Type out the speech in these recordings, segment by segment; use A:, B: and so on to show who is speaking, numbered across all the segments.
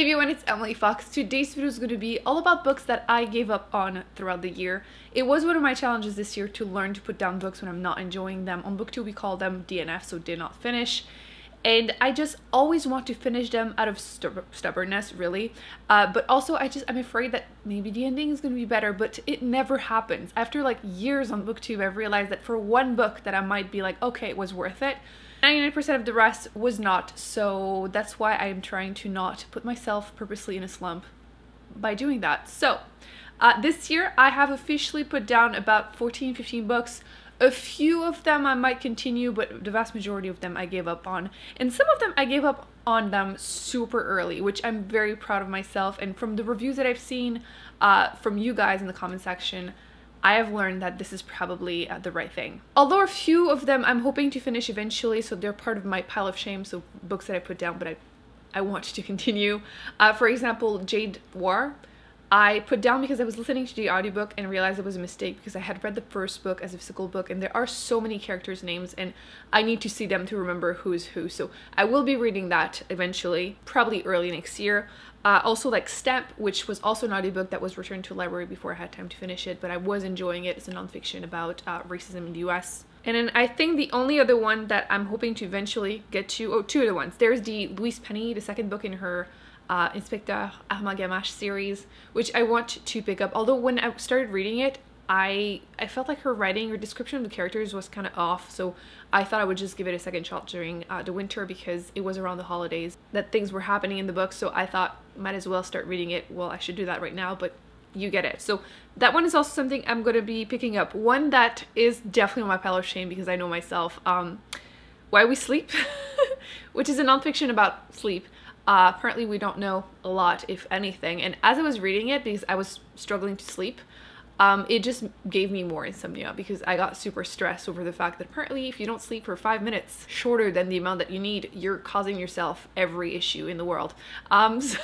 A: everyone, it's Emily Fox. Today's video is going to be all about books that I gave up on throughout the year. It was one of my challenges this year to learn to put down books when I'm not enjoying them. On booktube we call them DNF, so did not finish and I just always want to finish them out of stu stubbornness, really. Uh, but also, I just I'm afraid that maybe the ending is gonna be better, but it never happens. After like years on BookTube, I've realized that for one book that I might be like, okay, it was worth it. 99% of the rest was not, so that's why I am trying to not put myself purposely in a slump by doing that. So, uh, this year I have officially put down about 14-15 books a few of them I might continue, but the vast majority of them I gave up on. And some of them I gave up on them super early, which I'm very proud of myself. And from the reviews that I've seen uh, from you guys in the comment section, I have learned that this is probably uh, the right thing. Although a few of them I'm hoping to finish eventually, so they're part of my pile of shame, so books that I put down but I, I want to continue. Uh, for example, Jade War I put down because I was listening to the audiobook and realized it was a mistake because I had read the first book as a physical book and there are so many characters' names and I need to see them to remember who is who. So I will be reading that eventually, probably early next year. Uh, also like Step, which was also an audiobook that was returned to library before I had time to finish it, but I was enjoying it. It's a nonfiction about uh, racism in the US. And then I think the only other one that I'm hoping to eventually get to, oh, two other ones. There's the Louise Penny, the second book in her uh, Inspector Armand Gamache series, which I want to pick up. Although when I started reading it, I I felt like her writing, her description of the characters was kind of off, so I thought I would just give it a second shot during uh, the winter because it was around the holidays that things were happening in the book, so I thought might as well start reading it. Well, I should do that right now, but you get it. So that one is also something I'm going to be picking up. One that is definitely on my pile of shame because I know myself. Um, Why We Sleep, which is a nonfiction about sleep. Uh, apparently, we don't know a lot, if anything. And as I was reading it, because I was struggling to sleep, um, it just gave me more insomnia because I got super stressed over the fact that apparently if you don't sleep for five minutes shorter than the amount that you need, you're causing yourself every issue in the world. Um, so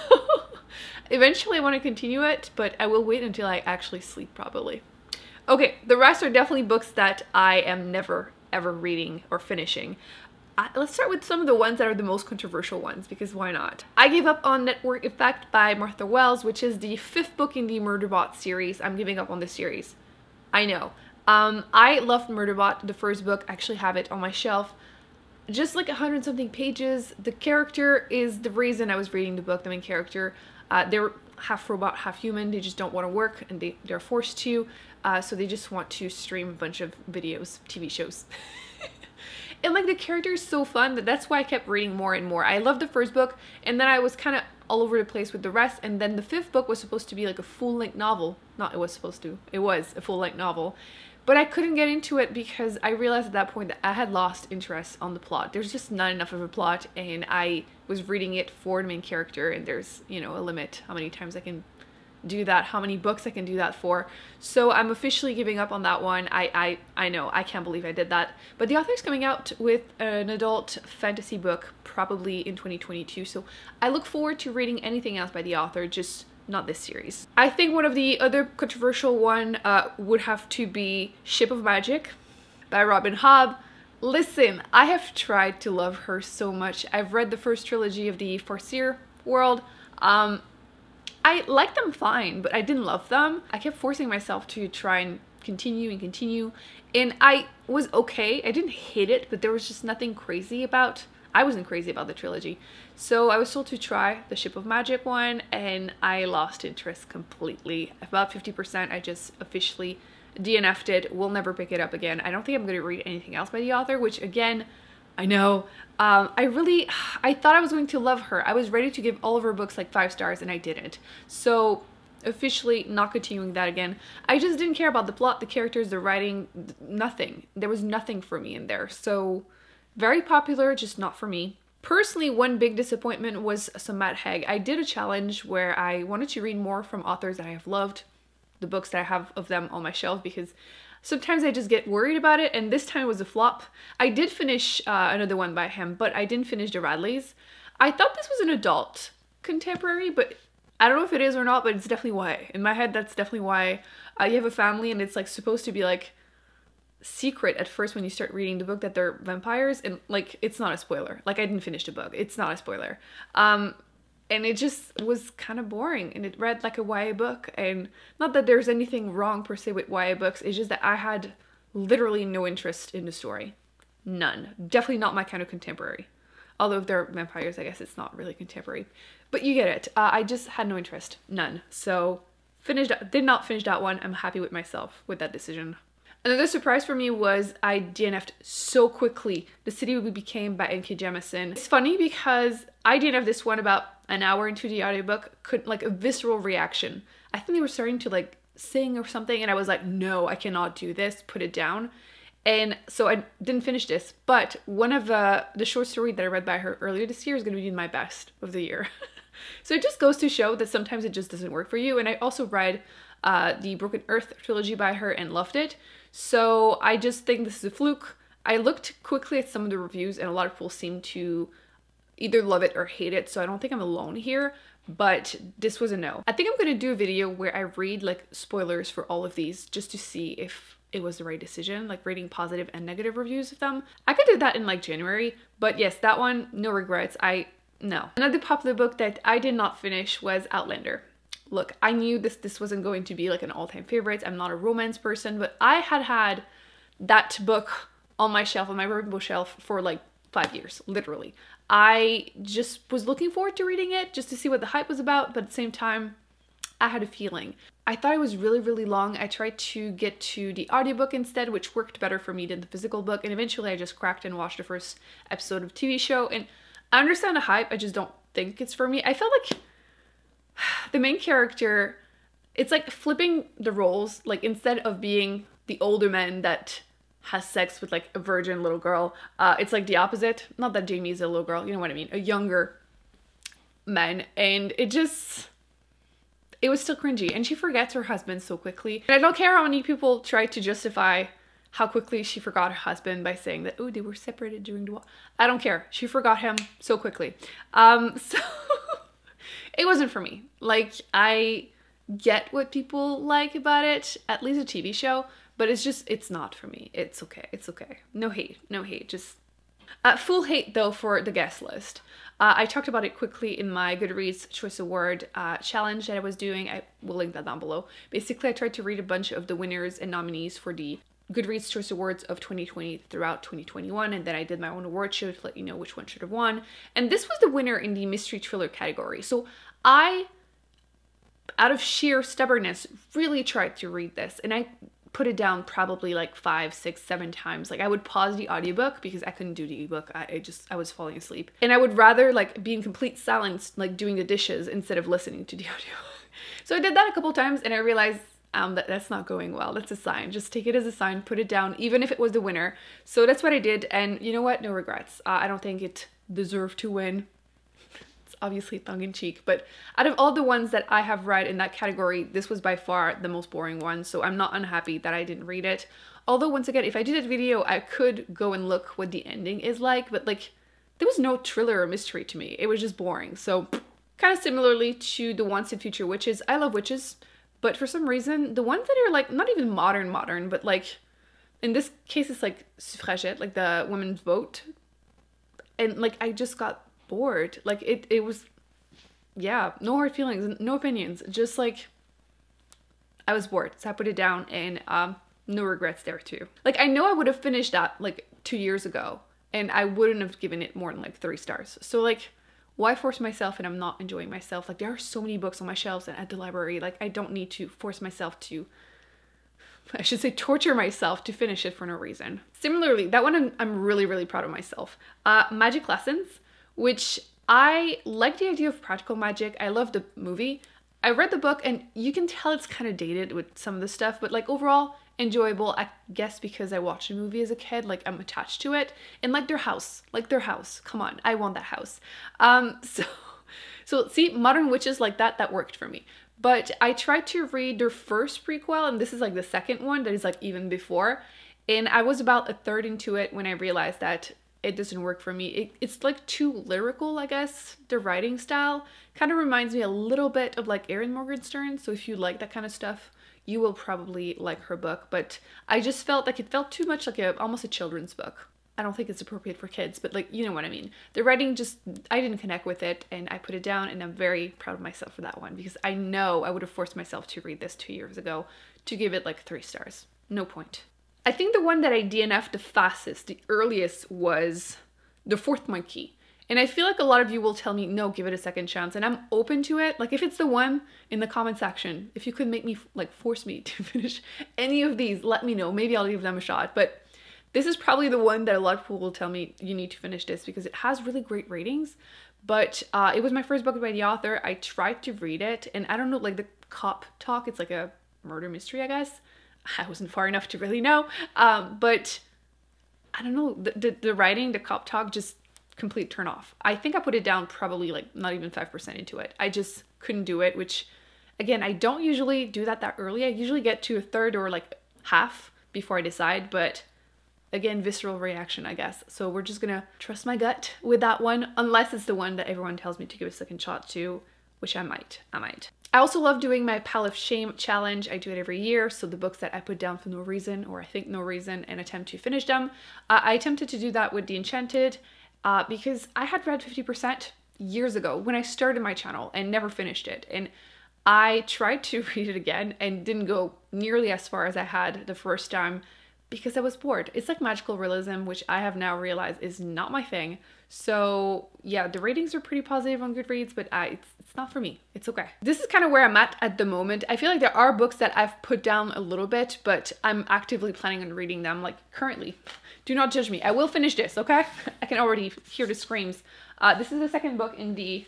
A: eventually I want to continue it, but I will wait until I actually sleep properly. Okay, the rest are definitely books that I am never ever reading or finishing let's start with some of the ones that are the most controversial ones because why not? I gave up on Network Effect by Martha Wells, which is the fifth book in the Murderbot series. I'm giving up on this series. I know. Um, I loved Murderbot, the first book. I actually have it on my shelf. Just like a hundred something pages. The character is the reason I was reading the book, the main character. Uh, they're half robot, half human. They just don't want to work and they, they're forced to. Uh, so they just want to stream a bunch of videos, TV shows. And like the character is so fun that that's why I kept reading more and more. I loved the first book and then I was kind of all over the place with the rest and then the fifth book was supposed to be like a full-length novel. Not it was supposed to. It was a full-length novel. But I couldn't get into it because I realized at that point that I had lost interest on the plot. There's just not enough of a plot and I was reading it for the main character and there's, you know, a limit how many times I can do that, how many books I can do that for. So I'm officially giving up on that one. I, I, I know, I can't believe I did that. But the author is coming out with an adult fantasy book probably in 2022. So I look forward to reading anything else by the author, just not this series. I think one of the other controversial one uh, would have to be Ship of Magic by Robin Hobb. Listen, I have tried to love her so much. I've read the first trilogy of the Farseer world. Um, I liked them fine, but I didn't love them. I kept forcing myself to try and continue and continue. And I was okay. I didn't hate it, but there was just nothing crazy about I wasn't crazy about the trilogy. So I was told to try the Ship of Magic one and I lost interest completely. About 50% I just officially DNF'd it. We'll never pick it up again. I don't think I'm going to read anything else by the author, which again, I know. Um, I really, I thought I was going to love her. I was ready to give all of her books like five stars and I didn't. So officially not continuing that again. I just didn't care about the plot, the characters, the writing, nothing. There was nothing for me in there. So very popular, just not for me. Personally, one big disappointment was Samat Hag. I did a challenge where I wanted to read more from authors that I have loved, the books that I have of them on my shelf because Sometimes I just get worried about it, and this time it was a flop. I did finish uh, another one by him, but I didn't finish the Radleys. I thought this was an adult contemporary, but I don't know if it is or not, but it's definitely why. In my head, that's definitely why uh, you have a family and it's like supposed to be like secret at first when you start reading the book that they're vampires and like it's not a spoiler like i didn't finish the book it's not a spoiler um and it just was kind of boring and it read like a YA book and not that there's anything wrong per se with YA books it's just that I had literally no interest in the story none definitely not my kind of contemporary although if they're vampires I guess it's not really contemporary but you get it uh, I just had no interest none so finished did not finish that one I'm happy with myself with that decision Another surprise for me was I DNF'd so quickly. The city we became by N.K. Jemisin. It's funny because I DNF'd this one about an hour into the audiobook, could like a visceral reaction. I think they were starting to like sing or something and I was like, no, I cannot do this, put it down. And so I didn't finish this, but one of uh, the short story that I read by her earlier this year is going to be my best of the year. so it just goes to show that sometimes it just doesn't work for you. And I also read uh, the Broken Earth trilogy by her and loved it. So I just think this is a fluke. I looked quickly at some of the reviews and a lot of people seem to either love it or hate it. So I don't think I'm alone here, but this was a no. I think I'm going to do a video where I read like spoilers for all of these just to see if it was the right decision, like reading positive and negative reviews of them. I could do that in like January, but yes, that one, no regrets. I, no. Another popular book that I did not finish was Outlander look, I knew this this wasn't going to be like an all-time favorite. I'm not a romance person, but I had had that book on my shelf, on my rainbow shelf for like five years, literally. I just was looking forward to reading it just to see what the hype was about, but at the same time, I had a feeling. I thought it was really, really long. I tried to get to the audiobook instead, which worked better for me than the physical book, and eventually I just cracked and watched the first episode of TV show, and I understand the hype, I just don't think it's for me. I felt like the main character, it's like flipping the roles. Like instead of being the older man that has sex with like a virgin little girl, uh, it's like the opposite. Not that Jamie is a little girl, you know what I mean? A younger man. And it just it was still cringy. And she forgets her husband so quickly. And I don't care how many people try to justify how quickly she forgot her husband by saying that, oh, they were separated during the war. I don't care. She forgot him so quickly. Um, so it wasn't for me. Like, I get what people like about it, at least a TV show, but it's just, it's not for me. It's okay, it's okay. No hate, no hate, just. Uh, full hate though for the guest list. Uh, I talked about it quickly in my Goodreads Choice Award uh, challenge that I was doing. I will link that down below. Basically, I tried to read a bunch of the winners and nominees for the Goodreads Choice Awards of 2020 throughout 2021, and then I did my own award show to let you know which one should have won. And this was the winner in the mystery thriller category. So I, out of sheer stubbornness, really tried to read this and I put it down probably like five, six, seven times. Like I would pause the audiobook because I couldn't do the ebook. I, I just, I was falling asleep. And I would rather like be in complete silence, like doing the dishes instead of listening to the audio. so I did that a couple times and I realized um, that that's not going well. That's a sign. Just take it as a sign, put it down, even if it was the winner. So that's what I did. And you know what? No regrets. Uh, I don't think it deserved to win obviously tongue in cheek, but out of all the ones that I have read in that category, this was by far the most boring one, so I'm not unhappy that I didn't read it. Although, once again, if I did that video, I could go and look what the ending is like, but like, there was no thriller or mystery to me. It was just boring. So, kind of similarly to the wanted in Future Witches, I love witches, but for some reason, the ones that are like, not even modern, modern, but like, in this case, it's like suffragette, like the women's vote. And like, I just got bored. Like it it was yeah, no hard feelings, no opinions, just like I was bored. So I put it down and um no regrets there too. Like I know I would have finished that like 2 years ago and I wouldn't have given it more than like 3 stars. So like why force myself and I'm not enjoying myself? Like there are so many books on my shelves and at the library. Like I don't need to force myself to I should say torture myself to finish it for no reason. Similarly, that one I'm, I'm really, really proud of myself. Uh, Magic Lessons which I like the idea of practical magic. I love the movie. I read the book and you can tell it's kind of dated with some of the stuff, but like overall enjoyable, I guess because I watched a movie as a kid, like I'm attached to it. And like their house, like their house. Come on, I want that house. Um so so see modern witches like that that worked for me. But I tried to read their first prequel and this is like the second one that is like even before and I was about a third into it when I realized that it doesn't work for me. It, it's like too lyrical, I guess. The writing style kind of reminds me a little bit of like Erin Morgenstern. So if you like that kind of stuff, you will probably like her book. But I just felt like it felt too much like a almost a children's book. I don't think it's appropriate for kids, but like you know what I mean. The writing just I didn't connect with it, and I put it down, and I'm very proud of myself for that one because I know I would have forced myself to read this two years ago to give it like three stars. No point. I think the one that I DNF'd the fastest, the earliest, was the fourth monkey. And I feel like a lot of you will tell me, no, give it a second chance. And I'm open to it. Like if it's the one in the comment section, if you could make me, like force me to finish any of these, let me know. Maybe I'll give them a shot. But this is probably the one that a lot of people will tell me you need to finish this because it has really great ratings. But uh, it was my first book by the author. I tried to read it and I don't know, like the cop talk, it's like a murder mystery, I guess. I wasn't far enough to really know. Um, but I don't know, the, the, the writing, the cop talk, just complete turn off. I think I put it down probably like not even 5% into it. I just couldn't do it, which again, I don't usually do that that early. I usually get to a third or like half before I decide, but again, visceral reaction, I guess. So we're just gonna trust my gut with that one, unless it's the one that everyone tells me to give a second shot to, which I might, I might. I also love doing my pile of shame challenge. I do it every year. So the books that I put down for no reason or I think no reason and attempt to finish them. Uh, I attempted to do that with The Enchanted uh, because I had read 50% years ago when I started my channel and never finished it. And I tried to read it again and didn't go nearly as far as I had the first time because I was bored. It's like magical realism, which I have now realized is not my thing. So yeah, the ratings are pretty positive on Goodreads, but I, uh, it's it's not for me. It's okay. This is kind of where I'm at at the moment. I feel like there are books that I've put down a little bit, but I'm actively planning on reading them like currently. Do not judge me. I will finish this, okay? I can already hear the screams. Uh, this is the second book in the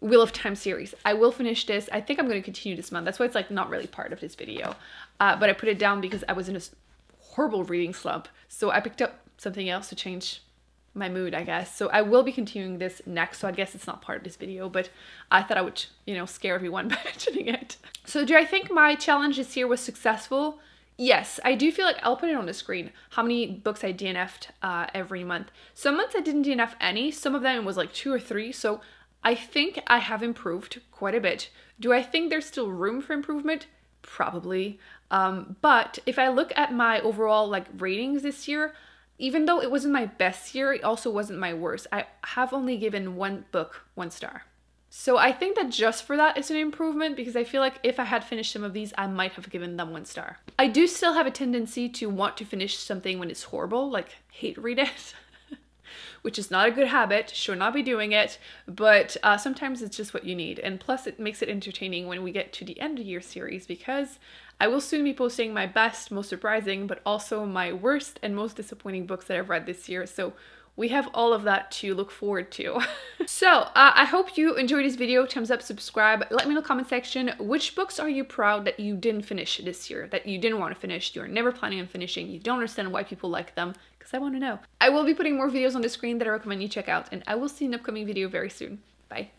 A: Wheel of Time series. I will finish this. I think I'm going to continue this month. That's why it's like not really part of this video. Uh, but I put it down because I was in a horrible reading slump. So I picked up something else to change my mood, I guess. So I will be continuing this next, so I guess it's not part of this video, but I thought I would, you know, scare everyone by mentioning it. So do I think my challenge this year was successful? Yes, I do feel like I'll put it on the screen how many books I DNF'd uh, every month. Some months I didn't DNF any, some of them was like two or three, so I think I have improved quite a bit. Do I think there's still room for improvement? Probably. Um, but if I look at my overall like ratings this year, even though it wasn't my best year, it also wasn't my worst. I have only given one book one star. So I think that just for that, it's an improvement because I feel like if I had finished some of these, I might have given them one star. I do still have a tendency to want to finish something when it's horrible, like hate read it, which is not a good habit, should not be doing it, but uh, sometimes it's just what you need. And plus, it makes it entertaining when we get to the end of your series because I will soon be posting my best, most surprising, but also my worst and most disappointing books that I've read this year. So we have all of that to look forward to. so uh, I hope you enjoyed this video. Thumbs up, subscribe. Let me know in the comment section which books are you proud that you didn't finish this year, that you didn't want to finish, you're never planning on finishing, you don't understand why people like them, because I want to know. I will be putting more videos on the screen that I recommend you check out, and I will see you in an upcoming video very soon. Bye.